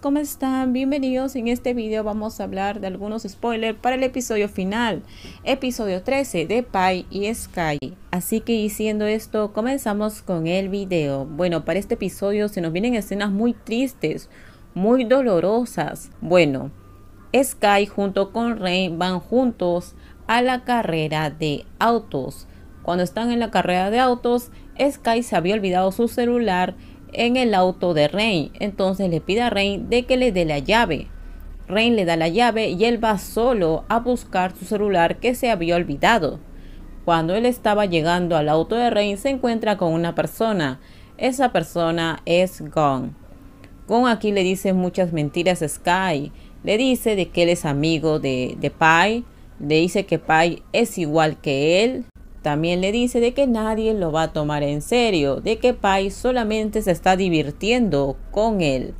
¿cómo están? Bienvenidos. En este video vamos a hablar de algunos spoilers para el episodio final, episodio 13 de Pie y Sky. Así que diciendo esto, comenzamos con el video. Bueno, para este episodio se nos vienen escenas muy tristes, muy dolorosas. Bueno, Sky junto con Rey van juntos a la carrera de autos. Cuando están en la carrera de autos, Sky se había olvidado su celular en el auto de Rain. Entonces le pide a Rain de que le dé la llave. Rain le da la llave y él va solo a buscar su celular que se había olvidado. Cuando él estaba llegando al auto de Rain se encuentra con una persona. Esa persona es Gon. Gon aquí le dice muchas mentiras a Sky. Le dice de que él es amigo de, de Pai. Le dice que Pai es igual que él. También le dice de que nadie lo va a tomar en serio, de que Pai solamente se está divirtiendo con él.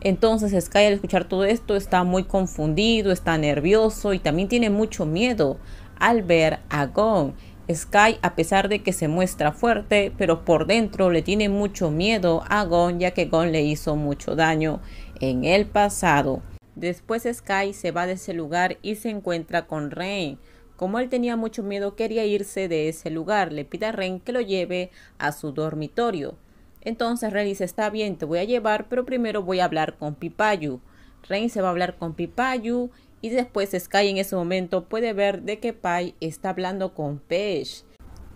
Entonces Sky al escuchar todo esto está muy confundido, está nervioso y también tiene mucho miedo al ver a Gon. Sky a pesar de que se muestra fuerte, pero por dentro le tiene mucho miedo a Gon ya que Gon le hizo mucho daño en el pasado. Después Sky se va de ese lugar y se encuentra con Rain. Como él tenía mucho miedo, quería irse de ese lugar. Le pide a Ren que lo lleve a su dormitorio. Entonces Rain dice, está bien, te voy a llevar, pero primero voy a hablar con Pipayu. Rain se va a hablar con Pipayu y después Sky en ese momento puede ver de que Pai está hablando con Pech.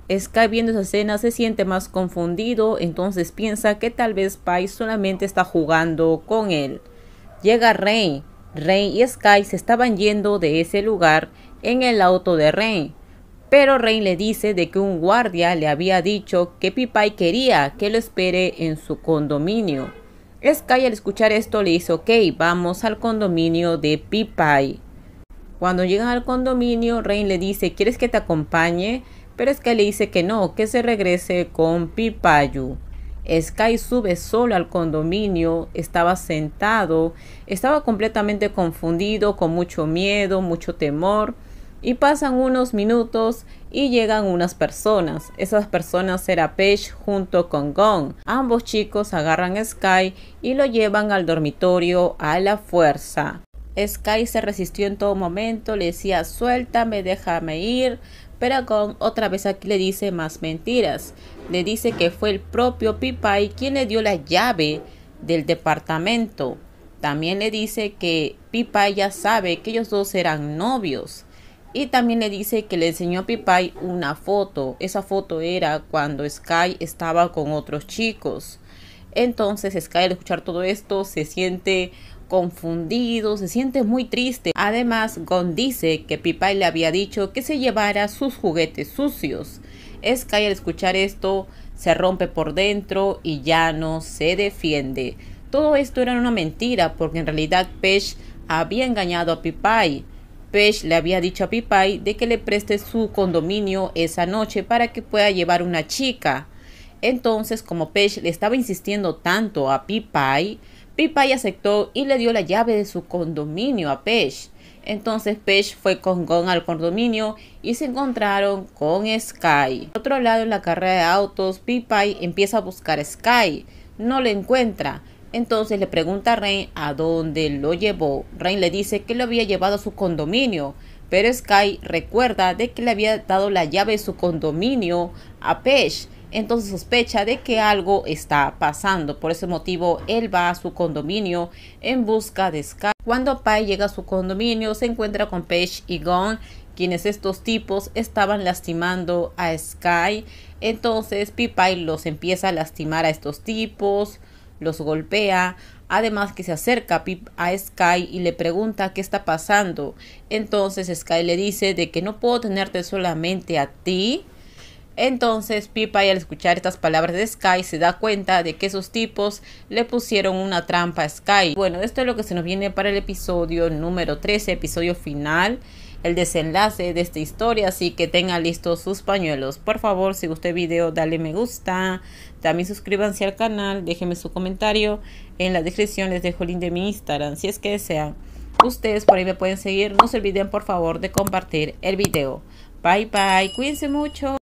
Sky viendo esa escena se siente más confundido, entonces piensa que tal vez Pai solamente está jugando con él. Llega Rain. Rey y Sky se estaban yendo de ese lugar en el auto de Rain. Pero Rain le dice de que un guardia le había dicho que Pipay quería que lo espere en su condominio. Sky al escuchar esto le dice, ok, vamos al condominio de Pipay. Cuando llegan al condominio, Rain le dice, ¿quieres que te acompañe? Pero Sky le dice que no, que se regrese con Pipayu. Sky sube solo al condominio, estaba sentado, estaba completamente confundido, con mucho miedo, mucho temor. Y pasan unos minutos y llegan unas personas. Esas personas eran Page junto con Gong. Ambos chicos agarran a Sky y lo llevan al dormitorio a la fuerza. Sky se resistió en todo momento, le decía suéltame, déjame ir, pero Gong otra vez aquí le dice más mentiras. Le dice que fue el propio Pipai quien le dio la llave del departamento. También le dice que Pipai ya sabe que ellos dos eran novios. Y también le dice que le enseñó a Pipay una foto. Esa foto era cuando Sky estaba con otros chicos. Entonces Sky al escuchar todo esto se siente confundido, se siente muy triste. Además, Gon dice que Pipai le había dicho que se llevara sus juguetes sucios. Sky al escuchar esto se rompe por dentro y ya no se defiende. Todo esto era una mentira porque en realidad Pesh había engañado a Pipay. Pech le había dicho a Pipai de que le preste su condominio esa noche para que pueda llevar una chica. Entonces, como Pech le estaba insistiendo tanto a Pipai, Pipai aceptó y le dio la llave de su condominio a Pech. Entonces Pech fue con Gon al condominio y se encontraron con Sky. Por otro lado, en la carrera de autos, Pipai empieza a buscar a Sky. No le encuentra. Entonces le pregunta a Rain a dónde lo llevó. Rain le dice que lo había llevado a su condominio, pero Sky recuerda de que le había dado la llave de su condominio a Pesh. Entonces sospecha de que algo está pasando. Por ese motivo, él va a su condominio en busca de Sky. Cuando Pai llega a su condominio, se encuentra con Pesh y Gon, quienes estos tipos estaban lastimando a Sky. Entonces, Pipai los empieza a lastimar a estos tipos los golpea, además que se acerca Pip a Sky y le pregunta qué está pasando. Entonces Sky le dice de que no puedo tenerte solamente a ti. Entonces Pipa al escuchar estas palabras de Sky se da cuenta de que esos tipos le pusieron una trampa a Sky. Bueno, esto es lo que se nos viene para el episodio número 13, episodio final el desenlace de esta historia, así que tengan listos sus pañuelos. Por favor, si gustó el video, dale me gusta. También suscríbanse al canal, déjenme su comentario. En la descripción les dejo el link de mi Instagram, si es que desean. Ustedes por ahí me pueden seguir. No se olviden, por favor, de compartir el video. Bye, bye. Cuídense mucho.